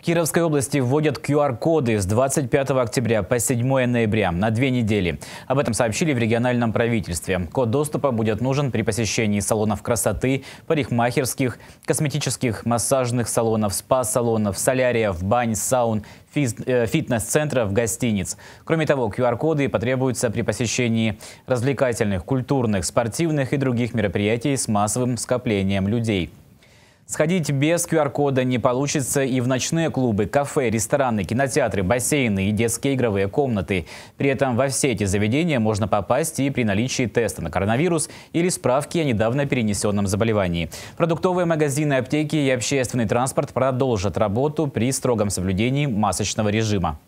В Кировской области вводят QR-коды с 25 октября по 7 ноября на две недели. Об этом сообщили в региональном правительстве. Код доступа будет нужен при посещении салонов красоты, парикмахерских, косметических, массажных салонов, спа-салонов, соляриев, бань, саун, э, фитнес-центров, гостиниц. Кроме того, QR-коды потребуются при посещении развлекательных, культурных, спортивных и других мероприятий с массовым скоплением людей. Сходить без QR-кода не получится и в ночные клубы, кафе, рестораны, кинотеатры, бассейны и детские игровые комнаты. При этом во все эти заведения можно попасть и при наличии теста на коронавирус или справки о недавно перенесенном заболевании. Продуктовые магазины, аптеки и общественный транспорт продолжат работу при строгом соблюдении масочного режима.